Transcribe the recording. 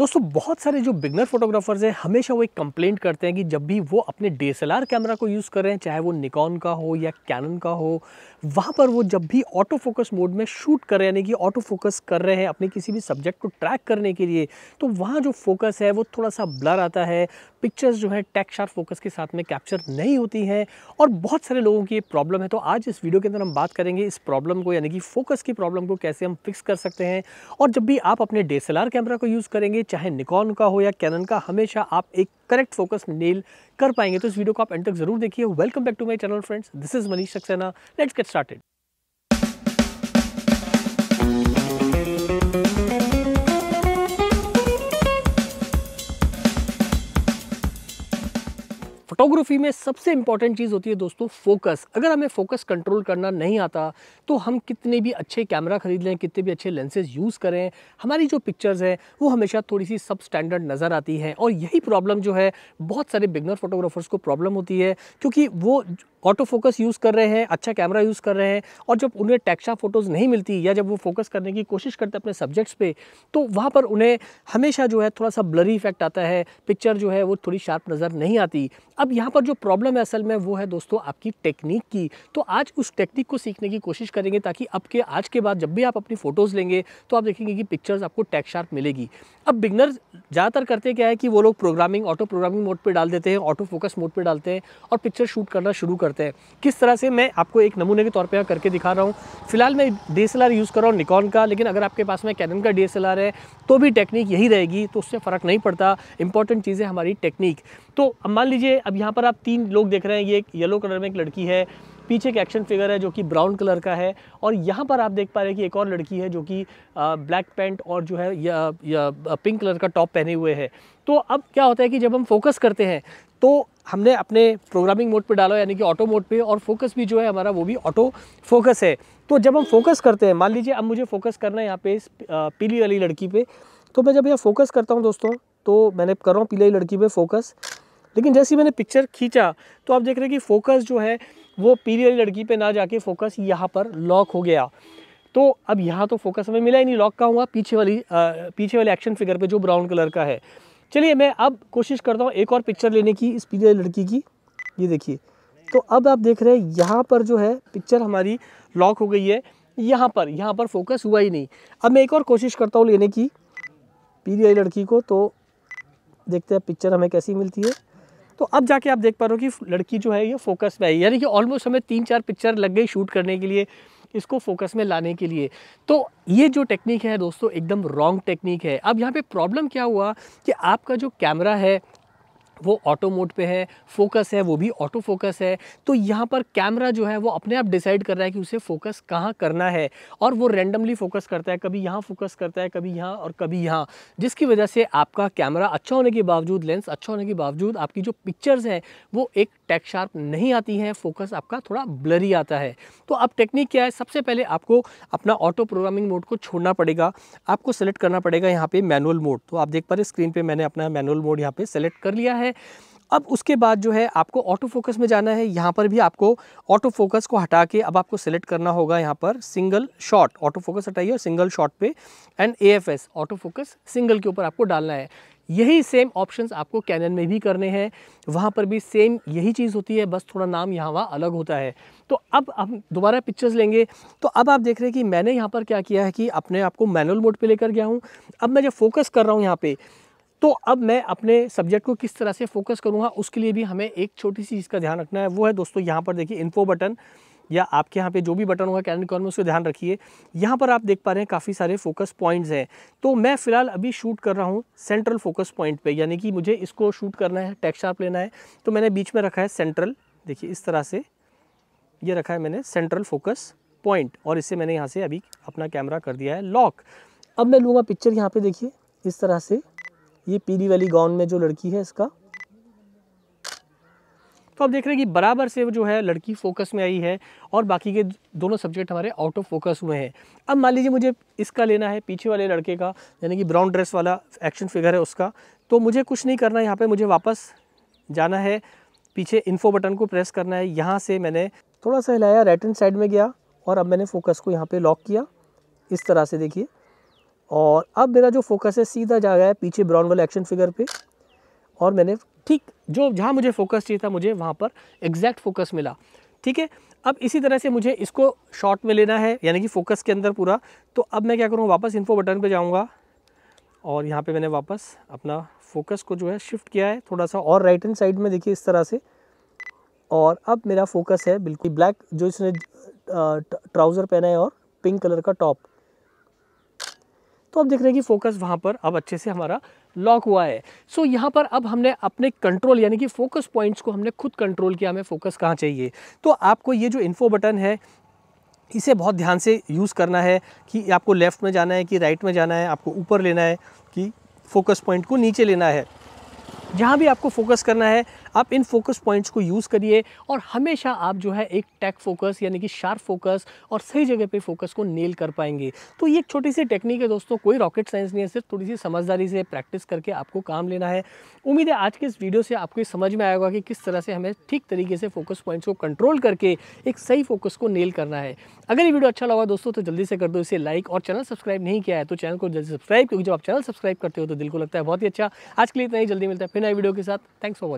दोस्तों बहुत सारे जो बिगनर फोटोग्राफर्स हैं हमेशा वो एक कंप्लेंट करते हैं कि जब भी वो अपने डी कैमरा को यूज़ कर रहे हैं चाहे वो निकॉन का हो या कैनन का हो वहाँ पर वो जब भी ऑटो फोकस मोड में शूट कर रहे हैं यानी कि ऑटो फोकस कर रहे हैं अपने किसी भी सब्जेक्ट को ट्रैक करने के लिए तो वहाँ जो फोकस है वो थोड़ा सा ब्लर आता है पिक्चर्स जो है टैक्स शार्प फोकस के साथ में कैप्चर नहीं होती हैं और बहुत सारे लोगों की ये प्रॉब्लम है तो आज इस वीडियो के अंदर हम बात करेंगे इस प्रॉब्लम को यानी कि फोकस की प्रॉब्लम को कैसे हम फिक्स कर सकते हैं और जब भी आप अपने डी कैमरा को यूज़ करेंगे चाहे निकॉन का हो या कैनन का हमेशा आप एक करेक्ट फोकस नेल कर पाएंगे तो इस वीडियो को आप एंड तक जरूर देखिए welcome back to my channel friends this is Manish Saxena let's get started photography में सबसे इंपॉर्टेंट चीज़ होती है दोस्तों फोकस अगर हमें फोकस कंट्रोल करना नहीं आता तो हम कितने भी अच्छे कैमरा खरीद लें कितने भी अच्छे लेंसेज यूज़ करें हमारी जो पिक्चर्स हैं वो हमेशा थोड़ी सी सब स्टैंडर्ड नज़र आती हैं और यही प्रॉब्लम जो है बहुत सारे बिगनर फोटोग्राफर्स को प्रॉब्लम होती है क्योंकि वो ऑटो फोकस यूज़ कर रहे हैं अच्छा कैमरा यूज़ कर रहे हैं और जब उन्हें टैक्सा फ़ोटोज़ नहीं मिलती या जब वो फोकस करने की कोशिश करते अपने सब्जेक्ट्स पे तो वहाँ पर उन्हें हमेशा जो है थोड़ा सा ब्लरी इफेक्ट आता है पिक्चर जो है वो थोड़ी शार्प नज़र नहीं आती अब यहाँ पर जो प्रॉब्लम है असल में वो है दोस्तों आपकी टेक्निक की तो आज उस टेक्निक को सीखने की कोशिश करेंगे ताकि अब के आज के बाद जब भी आप अपनी फ़ोटोज़ लेंगे तो आप देखेंगे कि पिक्चर्स आपको टैक शार्प मिलेगी अब बिगनर ज़्यादातर करते क्या है कि वो लोग प्रोग्रामिंग ऑटो प्रोग्रामिंग मोड पर डाल देते हैं ऑटो फोकस मोड पर डालते हैं और पिक्चर शूट करना शुरू करते हैं किस तरह से मैं आपको एक नमूने के तौर पर करके दिखा रहा हूँ फिलहाल मैं डी यूज़ कर रहा हूँ निकॉन का लेकिन अगर आपके पास में कैनन का डी है तो भी टेक्निक यही रहेगी तो उससे फ़र्क नहीं पड़ता इंपॉर्टेंट चीज़ है हमारी टेक्निक तो अब मान लीजिए अब यहाँ पर आप तीन लोग देख रहे हैं ये एक येलो कलर में एक लड़की है पीछे एक एक्शन फिगर है जो कि ब्राउन कलर का है और यहाँ पर आप देख पा रहे हैं कि एक और लड़की है जो कि ब्लैक पैंट और जो है या, या पिंक कलर का टॉप पहने हुए है तो अब क्या होता है कि जब हम फोकस करते हैं तो हमने अपने प्रोग्रामिंग मोड पे डाला यानी कि ऑटो मोड पे और फोकस भी जो है हमारा वो भी ऑटो फोकस है तो जब हम फोकस करते हैं मान लीजिए अब मुझे फोकस करना है यहाँ पे इस पीली वाली लड़की पे तो मैं जब यहाँ फोकस करता हूँ दोस्तों तो मैंने कर रहा हूँ पीली लड़की पे फोकस लेकिन जैसे ही मैंने पिक्चर खींचा तो आप देख रहे हैं कि फोकस जो है वो पीली वाली लड़की पर ना जाके फोकस यहाँ पर लॉक हो गया तो अब यहाँ तो फोकस हमें मिला ही नहीं लॉक का हुआ पीछे वाली पीछे वाले एक्शन फिगर पर जो ब्राउन कलर का है चलिए मैं अब कोशिश करता हूँ एक और पिक्चर लेने की इस पीले लड़की की ये देखिए तो अब आप देख रहे हैं यहाँ पर जो है पिक्चर हमारी लॉक हो गई है यहाँ पर यहाँ पर फोकस हुआ ही नहीं अब मैं एक और कोशिश करता हूँ लेने की पीली वाली लड़की को तो देखते हैं पिक्चर हमें कैसी मिलती है तो अब जाके आप देख पा रहे हो कि लड़की जो है ये फोकस में आई यानी कि ऑलमोस्ट हमें तीन चार पिक्चर लग गई शूट करने के लिए इसको फोकस में लाने के लिए तो ये जो टेक्निक है दोस्तों एकदम रॉन्ग टेक्निक है अब यहाँ पे प्रॉब्लम क्या हुआ कि आपका जो कैमरा है वो ऑटो मोड पे है फोकस है वो भी ऑटो फोकस है तो यहाँ पर कैमरा जो है वो अपने आप डिसाइड कर रहा है कि उसे फोकस कहाँ करना है और वो रेंडमली फोकस करता है कभी यहाँ फोकस करता है कभी यहाँ और कभी यहाँ जिसकी वजह से आपका कैमरा अच्छा होने के बावजूद लेंस अच्छा होने के बावजूद आपकी जो पिक्चर्स हैं वो एक टैक शार्प नहीं आती हैं फोकस आपका थोड़ा ब्लरी आता है तो अब टेक्निक क्या है सबसे पहले आपको अपना ऑटो प्रोग्रामिंग मोड को छोड़ना पड़ेगा आपको सेलेक्ट करना पड़ेगा यहाँ पर मैनुअल मोड तो आप देख पा रहे स्क्रीन पर मैंने अपना मैनुअल मोड यहाँ पर सेलेक्ट कर लिया है है अब उसके बाद जो है आपको ऑटो फोकस में जाना है यहाँ पर भी आपको ऑटो फोकस को हटा के अब आपको सेलेक्ट करना होगा यहाँ पर सिंगल शॉट ऑटो फोकस हटाइए और सिंगल शॉट पे and A F S auto focus single के ऊपर आपको डालना है यही सेम ऑप्शंस आपको कैनन में भी करने हैं वहाँ पर भी सेम यही चीज़ होती है बस थोड़ा नाम यहाँ वहाँ अलग होता है तो अब हम दोबारा पिक्चर्स लेंगे तो अब आप देख रहे हैं कि मैंने यहाँ पर क्या किया है कि अपने आप को मैनुअल मोड पे लेकर गया हूँ अब मैं जब फोकस कर रहा हूँ यहाँ पे तो अब मैं अपने सब्जेक्ट को किस तरह से फोकस करूँगा उसके लिए भी हमें एक छोटी सी चीज़ का ध्यान रखना है वो है दोस्तों यहाँ पर देखिए इन्फो बटन या आपके यहाँ पे जो भी बटन होगा कैलेंडर कॉर्न में उसको ध्यान रखिए यहाँ पर आप देख पा रहे हैं काफ़ी सारे फोकस पॉइंट्स हैं तो मैं फ़िलहाल अभी शूट कर रहा हूँ सेंट्रल फोकस पॉइंट पे यानी कि मुझे इसको शूट करना है टेक्स शार्प लेना है तो मैंने बीच में रखा है सेंट्रल देखिए इस तरह से ये रखा है मैंने सेंट्रल फोकस पॉइंट और इससे मैंने यहाँ से अभी अपना कैमरा कर दिया है लॉक अब मैं लूँगा पिक्चर यहाँ पर देखिए इस तरह से ये पीली वाली गाउन में जो लड़की है इसका तो आप देख रहे हैं कि बराबर से जो है लड़की फोकस में आई है और बाकी के दोनों सब्जेक्ट हमारे आउट ऑफ फोकस हुए हैं अब मान लीजिए मुझे इसका लेना है पीछे वाले लड़के का यानी कि ब्राउन ड्रेस वाला एक्शन फिगर है उसका तो मुझे कुछ नहीं करना यहाँ पर मुझे वापस जाना है पीछे इन्फो बटन को प्रेस करना है यहाँ से मैंने थोड़ा सा हिलाया राइट एंड साइड में गया और अब मैंने फोकस को यहाँ पर लॉक किया इस तरह से देखिए और अब मेरा जो फोकस है सीधा जा रहा है पीछे ब्राउन वाले एक्शन फिगर पे और मैंने ठीक जो जहाँ मुझे फोकस चाहिए था मुझे वहाँ पर एग्जैक्ट फोकस मिला ठीक है अब इसी तरह से मुझे इसको शॉर्ट में लेना है यानी कि फोकस के अंदर पूरा तो अब मैं क्या करूँगा वापस इन्फो बटन पर जाऊँगा और यहाँ पर मैंने वापस अपना फोकस को जो है शिफ्ट किया है थोड़ा सा और राइट हैंड साइड में देखिए इस तरह से और अब मेरा फोकस है बिल्कुल ब्लैक जो इसने ट्राउज़र पहना है और पिंक कलर का टॉप तो आप देख रहे हैं कि फोकस वहाँ पर अब अच्छे से हमारा लॉक हुआ है सो so, यहाँ पर अब हमने अपने कंट्रोल यानी कि फोकस पॉइंट्स को हमने खुद कंट्रोल किया हमें फोकस कहाँ चाहिए तो आपको ये जो इन्फो बटन है इसे बहुत ध्यान से यूज़ करना है कि आपको लेफ़्ट में जाना है कि राइट में जाना है आपको ऊपर लेना है कि फोकस पॉइंट को नीचे लेना है जहाँ भी आपको फोकस करना है आप इन फोकस पॉइंट्स को यूज़ करिए और हमेशा आप जो है एक टैक फोकस यानी कि शार्प फोकस और सही जगह पे फोकस को नेल कर पाएंगे तो ये एक छोटी सी टेक्निक है दोस्तों कोई रॉकेट साइंस नहीं है सिर्फ थोड़ी सी समझदारी से प्रैक्टिस करके आपको काम लेना है उम्मीद है आज के इस वीडियो से आपको समझ में आएगा कि किस तरह से हमें ठीक तरीके से फोकस पॉइंट्स को कंट्रोल करके एक सही फोकस को नेल करना है अगर ये वीडियो अच्छा लगा दोस्तों तो जल्दी से कर दो इसे लाइक और चैनल सब्सक्राइब नहीं किया है तो चैनल को जल्दी सब्सक्राइब क्योंकि जब आप चैनल सब्सक्राइब करते हो तो दिल को लगता है बहुत ही अच्छा आज के लिए इतना ही जल्दी मिलता है फिर नए वीडियो के साथ थैंक्स फॉर